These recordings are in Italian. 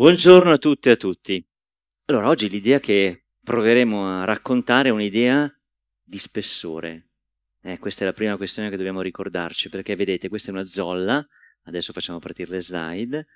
Buongiorno a tutte e a tutti. Allora, oggi l'idea che proveremo a raccontare è un'idea di spessore. Eh, questa è la prima questione che dobbiamo ricordarci, perché vedete, questa è una zolla, adesso facciamo partire le slide,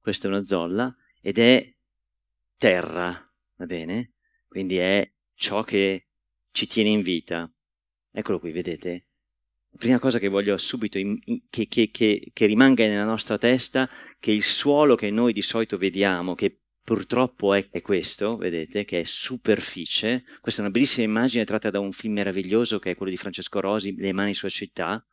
questa è una zolla ed è terra, va bene? Quindi è ciò che ci tiene in vita. Eccolo qui, vedete? prima cosa che voglio subito in, che, che, che, che, rimanga nella nostra testa che il suolo che noi di solito vediamo, che purtroppo è, è, questo, vedete, che è superficie, questa è una bellissima immagine tratta da un film meraviglioso che è quello di Francesco Rosi, Le mani sulla città,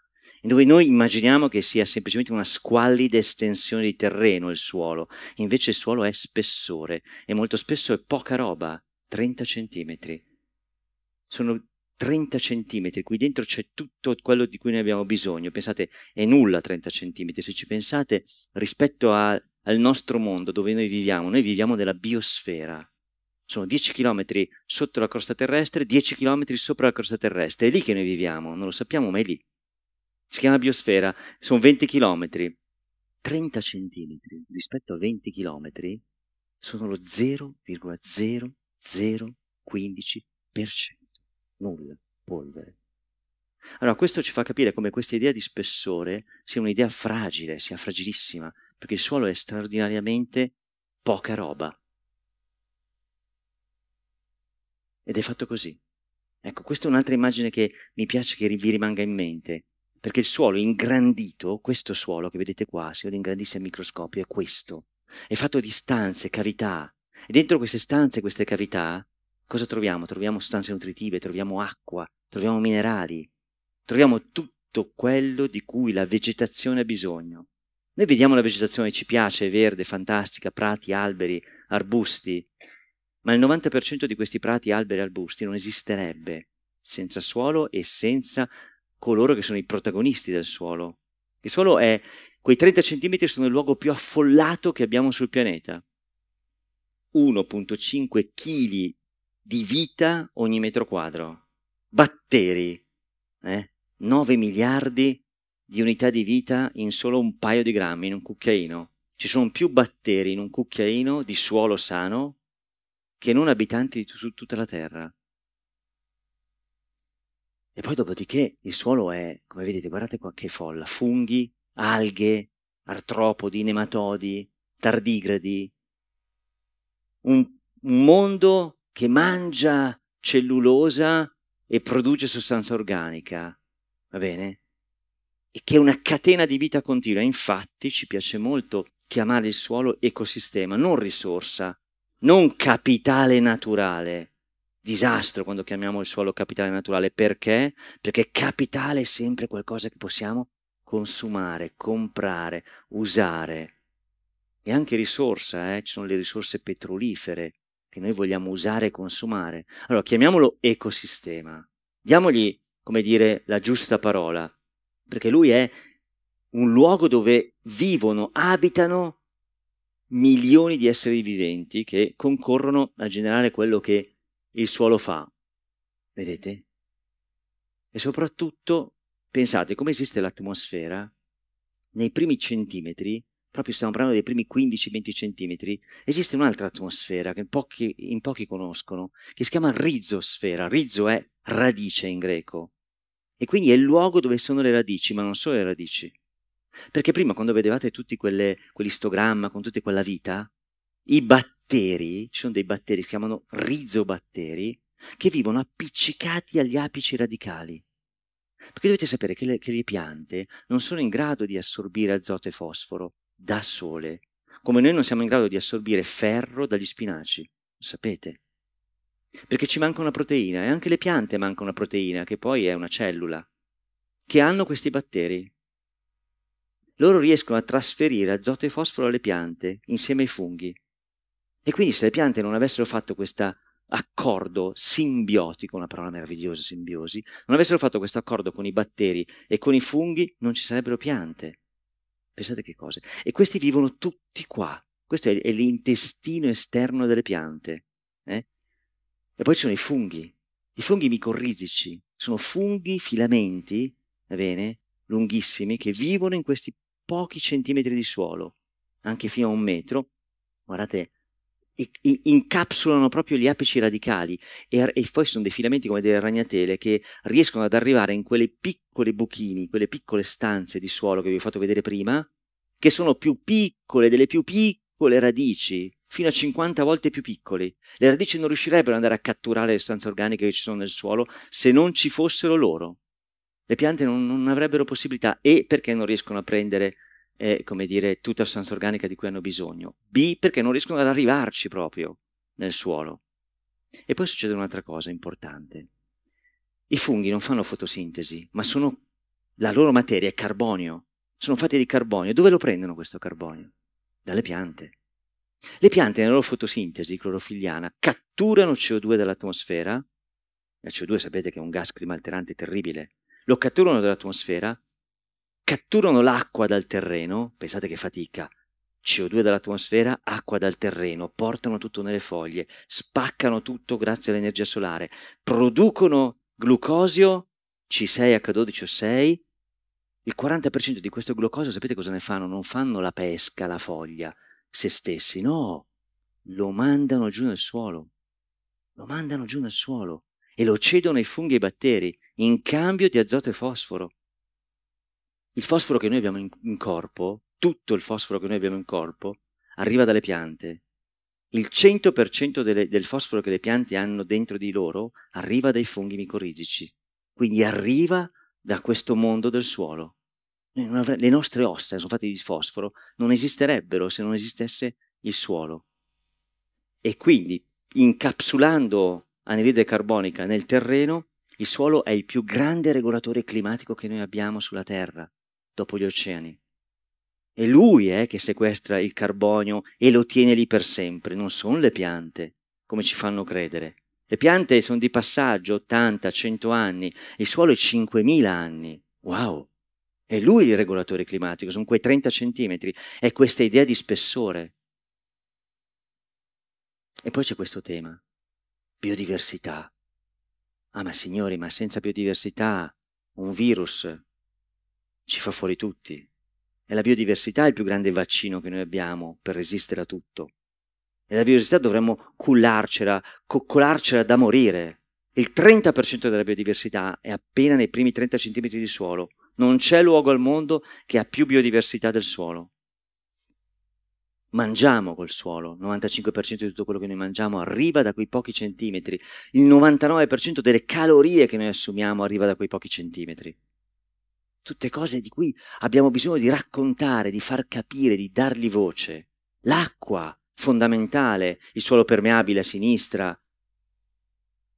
in dove noi immaginiamo che sia semplicemente una squallida estensione di terreno il suolo, invece il suolo è spessore e molto spesso è poca roba, 30 centimetri. Sono 30 centimetri, qui dentro c'è tutto quello di cui noi abbiamo bisogno. Pensate, è nulla 30 centimetri, se ci pensate rispetto a, al nostro mondo dove noi viviamo, noi viviamo nella biosfera. Sono 10 km sotto la crosta terrestre, 10 km sopra la crosta terrestre, è lì che noi viviamo, non lo sappiamo, ma è lì. Si chiama biosfera, sono 20 km. 30 centimetri rispetto a 20 km sono lo 0,0015% nulla, polvere. Allora, questo ci fa capire come questa idea di spessore sia un'idea fragile, sia fragilissima, perché il suolo è straordinariamente poca roba. Ed è fatto così. Ecco, questa è un'altra immagine che mi piace che vi rimanga in mente, perché il suolo ingrandito, questo suolo che vedete qua, se lo ingrandisse al microscopio, è questo. È fatto di stanze, cavità. E dentro queste stanze, queste cavità, cosa troviamo? Troviamo sostanze nutritive, troviamo acqua, troviamo minerali, troviamo tutto quello di cui la vegetazione ha bisogno. Noi vediamo la vegetazione, ci piace, è verde, fantastica, prati, alberi, arbusti, ma il 90% di questi prati, alberi e arbusti non esisterebbe senza suolo e senza coloro che sono i protagonisti del suolo. Il suolo è, quei 30 cm sono il luogo più affollato che abbiamo sul pianeta. 1.5 kg di vita ogni metro quadro. Batteri, eh? 9 miliardi di unità di vita in solo un paio di grammi, in un cucchiaino. Ci sono più batteri in un cucchiaino di suolo sano che non abitanti su tutta la Terra. E poi dopodiché il suolo è, come vedete, guardate qua che folla, funghi, alghe, artropodi, nematodi, tardigradi, un mondo che mangia cellulosa e produce sostanza organica, va bene? E che è una catena di vita continua. Infatti ci piace molto chiamare il suolo ecosistema, non risorsa, non capitale naturale. Disastro quando chiamiamo il suolo capitale naturale. Perché? Perché capitale è sempre qualcosa che possiamo consumare, comprare, usare. E anche risorsa, eh? ci sono le risorse petrolifere, che noi vogliamo usare e consumare. Allora chiamiamolo ecosistema, diamogli, come dire, la giusta parola, perché lui è un luogo dove vivono, abitano milioni di esseri viventi che concorrono a generare quello che il suolo fa. Vedete? E soprattutto pensate come esiste l'atmosfera nei primi centimetri proprio stiamo parlando dei primi 15-20 centimetri, esiste un'altra atmosfera che in pochi, in pochi conoscono, che si chiama rizosfera. Rizzo è radice in greco. E quindi è il luogo dove sono le radici, ma non solo le radici. Perché prima, quando vedevate tutti quelle, quell'istogramma con tutta quella vita, i batteri, ci sono dei batteri, si chiamano rizobatteri, che vivono appiccicati agli apici radicali. Perché dovete sapere che le, che le piante non sono in grado di assorbire azoto e fosforo, da sole, come noi non siamo in grado di assorbire ferro dagli spinaci, lo sapete? Perché ci manca una proteina e anche le piante mancano una proteina, che poi è una cellula, che hanno questi batteri. Loro riescono a trasferire azoto e fosforo alle piante insieme ai funghi. E quindi se le piante non avessero fatto questo accordo simbiotico, una parola meravigliosa, simbiosi, non avessero fatto questo accordo con i batteri e con i funghi, non ci sarebbero piante. Pensate che cose. E questi vivono tutti qua. Questo è, l'intestino esterno delle piante. Eh? E poi ci sono i funghi. I funghi micorrizici. Sono funghi, filamenti, va bene, lunghissimi, che vivono in questi pochi centimetri di suolo, anche fino a un metro. Guardate, incapsulano proprio gli apici radicali e, e, poi sono dei filamenti come delle ragnatele che riescono ad arrivare in quelle piccole buchini, quelle piccole stanze di suolo che vi ho fatto vedere prima, che sono più piccole delle più piccole radici, fino a 50 volte più piccole. Le radici non riuscirebbero ad andare a catturare le stanze organiche che ci sono nel suolo se non ci fossero loro. Le piante non, non avrebbero possibilità e perché non riescono a prendere eh, come dire, tutta la sostanza organica di cui hanno bisogno, B perché non riescono ad arrivarci proprio nel suolo. E poi succede un'altra cosa importante. I funghi non fanno fotosintesi, ma sono la loro materia è carbonio. Sono fatti di carbonio. Dove lo prendono questo carbonio? Dalle piante. Le piante nella loro fotosintesi clorofilliana catturano CO2 dall'atmosfera. La CO2 sapete che è un gas climalterante terribile. Lo catturano dall'atmosfera catturano l'acqua dal terreno, pensate che fatica, CO2 dall'atmosfera, acqua dal terreno, portano tutto nelle foglie, spaccano tutto grazie all'energia solare, producono glucosio C6H12O6, il 40% di questo glucosio sapete cosa ne fanno? Non fanno la pesca, la foglia, se stessi, no, lo mandano giù nel suolo, lo mandano giù nel suolo e lo cedono ai funghi e ai batteri in cambio di azoto e fosforo il fosforo che noi abbiamo in, in corpo, tutto il fosforo che noi abbiamo in corpo, arriva dalle piante. Il 100% delle, del fosforo che le piante hanno dentro di loro arriva dai funghi micorizici, quindi arriva da questo mondo del suolo. Avre- le nostre ossa sono fatte di fosforo, non esisterebbero se non esistesse il suolo. E quindi, incapsulando anidride carbonica nel terreno, il suolo è il più grande regolatore climatico che noi abbiamo sulla Terra dopo gli oceani. È lui eh, che sequestra il carbonio e lo tiene lì per sempre, non sono le piante, come ci fanno credere. Le piante sono di passaggio 80-100 anni, il suolo è 5.000 anni. Wow! È lui il regolatore climatico, sono quei 30 centimetri, è questa idea di spessore. E poi c'è questo tema, biodiversità. Ah ma signori, ma senza biodiversità un virus ci fa fuori tutti. E la biodiversità è il più grande vaccino che noi abbiamo per resistere a tutto. E la biodiversità dovremmo cullarcela, coccolarcela da morire. Il 30% della biodiversità è appena nei primi 30 cm di suolo. Non c'è luogo al mondo che ha più biodiversità del suolo. Mangiamo col suolo, il 95% di tutto quello che noi mangiamo arriva da quei pochi centimetri, il 99% delle calorie che noi assumiamo arriva da quei pochi centimetri tutte cose di cui abbiamo bisogno di raccontare, di far capire, di dargli voce. L'acqua, fondamentale, il suolo permeabile a sinistra,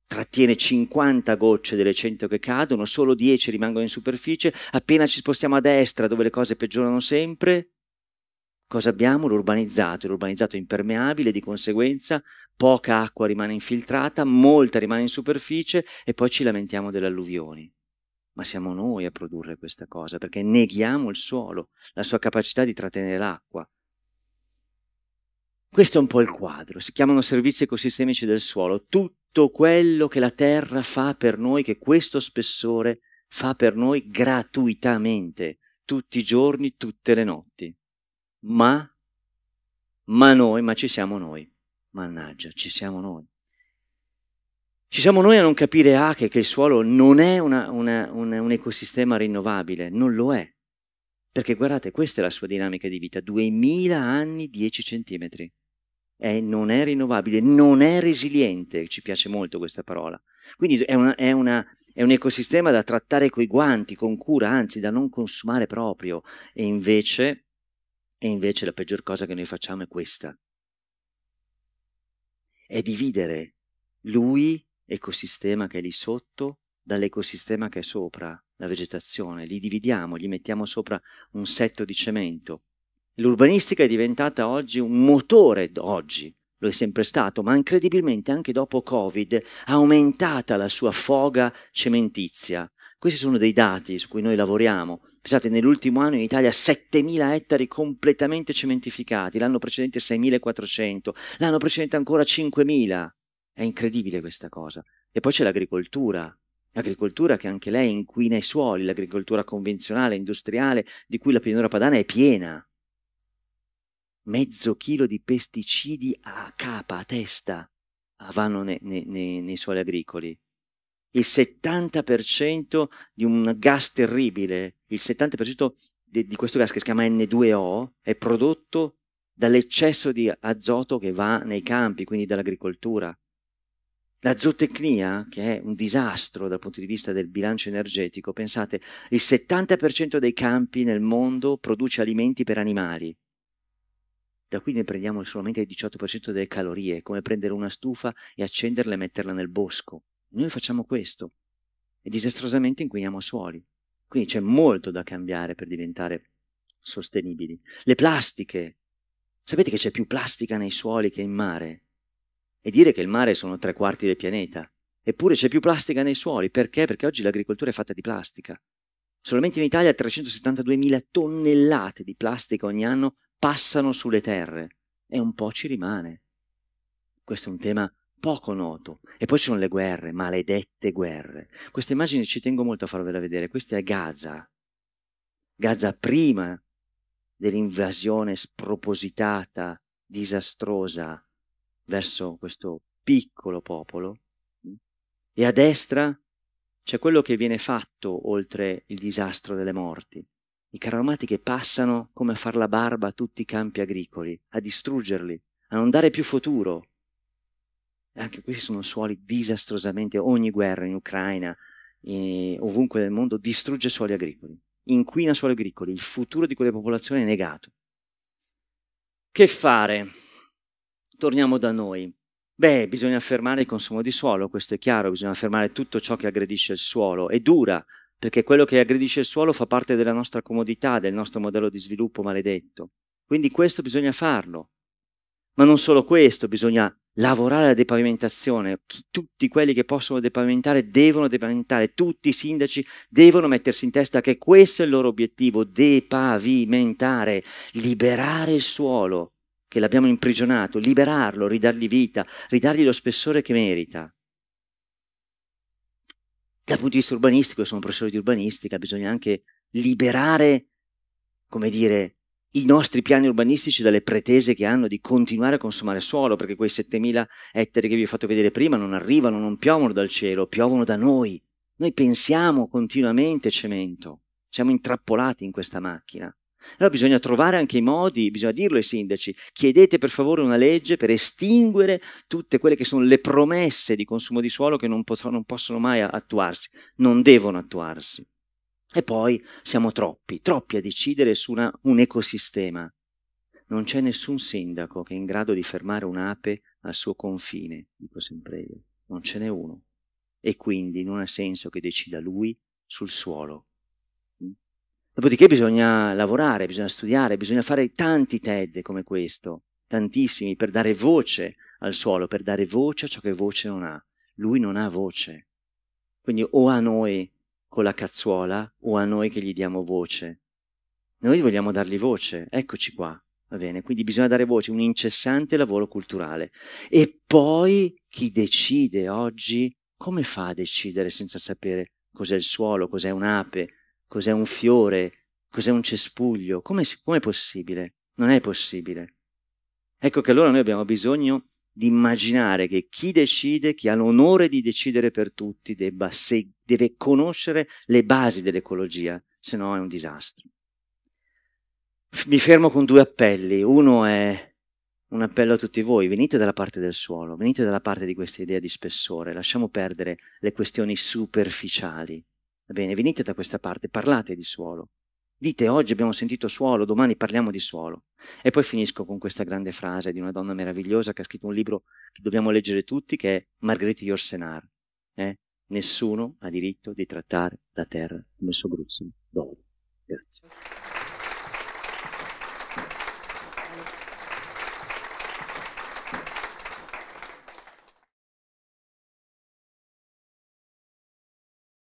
trattiene 50 gocce delle 100 che cadono, solo 10 rimangono in superficie, appena ci spostiamo a destra dove le cose peggiorano sempre, cosa abbiamo? L'urbanizzato, l'urbanizzato è impermeabile, di conseguenza poca acqua rimane infiltrata, molta rimane in superficie e poi ci lamentiamo delle alluvioni ma siamo noi a produrre questa cosa, perché neghiamo il suolo, la sua capacità di trattenere l'acqua. Questo è un po' il quadro, si chiamano servizi ecosistemici del suolo, tutto quello che la terra fa per noi, che questo spessore fa per noi gratuitamente, tutti i giorni, tutte le notti. Ma, ma noi, ma ci siamo noi. Mannaggia, ci siamo noi. Ci siamo noi a non capire ah, che, che il suolo non è una, una, una, un ecosistema rinnovabile, non lo è. Perché guardate, questa è la sua dinamica di vita, 2000 anni, 10 centimetri. È, non è rinnovabile, non è resiliente, ci piace molto questa parola. Quindi è, una, è, una, è un ecosistema da trattare coi guanti, con cura, anzi da non consumare proprio. E invece, e invece la peggior cosa che noi facciamo è questa. È dividere lui ecosistema che è lì sotto dall'ecosistema che è sopra la vegetazione, li dividiamo, gli mettiamo sopra un setto di cemento. L'urbanistica è diventata oggi un motore, oggi lo è sempre stato, ma incredibilmente anche dopo Covid ha aumentata la sua foga cementizia. Questi sono dei dati su cui noi lavoriamo. Pensate, nell'ultimo anno in Italia 7.000 ettari completamente cementificati, l'anno precedente 6.400, l'anno precedente ancora 5.000. È incredibile questa cosa. E poi c'è l'agricoltura, l'agricoltura che anche lei inquina i suoli, l'agricoltura convenzionale, industriale, di cui la pianura padana è piena. Mezzo chilo di pesticidi a capa, a testa, vanno ne, ne, ne, nei suoli agricoli. Il 70% di un gas terribile, il 70% di, di questo gas che si chiama N2O è prodotto dall'eccesso di azoto che va nei campi, quindi dall'agricoltura. La zootecnia, che è un disastro dal punto di vista del bilancio energetico, pensate, il 70% dei campi nel mondo produce alimenti per animali. Da qui ne prendiamo solamente il 18% delle calorie, come prendere una stufa e accenderla e metterla nel bosco. Noi facciamo questo e disastrosamente inquiniamo suoli. Quindi c'è molto da cambiare per diventare sostenibili. Le plastiche. Sapete che c'è più plastica nei suoli che in mare? E dire che il mare sono tre quarti del pianeta. Eppure c'è più plastica nei suoli. Perché? Perché oggi l'agricoltura è fatta di plastica. Solamente in Italia 372.000 tonnellate di plastica ogni anno passano sulle terre e un po' ci rimane. Questo è un tema poco noto. E poi ci sono le guerre, maledette guerre. Questa immagine ci tengo molto a farvela vedere. Questa è Gaza. Gaza prima dell'invasione spropositata, disastrosa verso questo piccolo popolo mm, e a destra c'è quello che viene fatto oltre il disastro delle morti. I carromati che passano come a far la barba a tutti i campi agricoli, a distruggerli, a non dare più futuro. Anche questi sono suoli disastrosamente, ogni guerra in Ucraina, eh, ovunque nel mondo, distrugge suoli agricoli, inquina suoli agricoli, il futuro di quelle popolazioni è negato. Che fare? Torniamo da noi. Beh, bisogna fermare il consumo di suolo, questo è chiaro, bisogna fermare tutto ciò che aggredisce il suolo È dura, perché quello che aggredisce il suolo fa parte della nostra comodità, del nostro modello di sviluppo maledetto. Quindi questo bisogna farlo. Ma non solo questo, bisogna lavorare alla depavimentazione. Tutti quelli che possono depavimentare devono depavimentare, tutti i sindaci devono mettersi in testa che questo è il loro obiettivo, depavimentare, liberare il suolo che l'abbiamo imprigionato, liberarlo, ridargli vita, ridargli lo spessore che merita. Dal punto di vista urbanistico, io sono professore di urbanistica, bisogna anche liberare, come dire, i nostri piani urbanistici dalle pretese che hanno di continuare a consumare suolo, perché quei 7.000 ettari che vi ho fatto vedere prima non arrivano, non piovono dal cielo, piovono da noi. Noi pensiamo continuamente cemento, siamo intrappolati in questa macchina. Allora bisogna trovare anche i modi, bisogna dirlo ai sindaci, chiedete per favore una legge per estinguere tutte quelle che sono le promesse di consumo di suolo che non, potrò, non possono mai attuarsi, non devono attuarsi. E poi siamo troppi, troppi a decidere su una, un ecosistema. Non c'è nessun sindaco che è in grado di fermare un'ape al suo confine, dico sempre io, non ce n'è uno. E quindi non ha senso che decida lui sul suolo. Dopodiché bisogna lavorare, bisogna studiare, bisogna fare tanti TED come questo, tantissimi, per dare voce al suolo, per dare voce a ciò che voce non ha. Lui non ha voce. Quindi o a noi con la cazzuola o a noi che gli diamo voce. Noi vogliamo dargli voce, eccoci qua, va bene? Quindi bisogna dare voce, un incessante lavoro culturale. E poi chi decide oggi, come fa a decidere senza sapere cos'è il suolo, cos'è un'ape, cos'è un fiore, cos'è un cespuglio, come è possibile? Non è possibile. Ecco che allora noi abbiamo bisogno di immaginare che chi decide, chi ha l'onore di decidere per tutti, debba, se, deve conoscere le basi dell'ecologia, se no è un disastro. Mi fermo con due appelli. Uno è un appello a tutti voi, venite dalla parte del suolo, venite dalla parte di questa idea di spessore, lasciamo perdere le questioni superficiali Va Bene, venite da questa parte, parlate di suolo. Dite oggi abbiamo sentito suolo, domani parliamo di suolo. E poi finisco con questa grande frase di una donna meravigliosa che ha scritto un libro che dobbiamo leggere tutti, che è Margrethe Yorsenar. Eh? Nessuno ha diritto di trattare la terra come il suo gruzzolo d'oro. Grazie.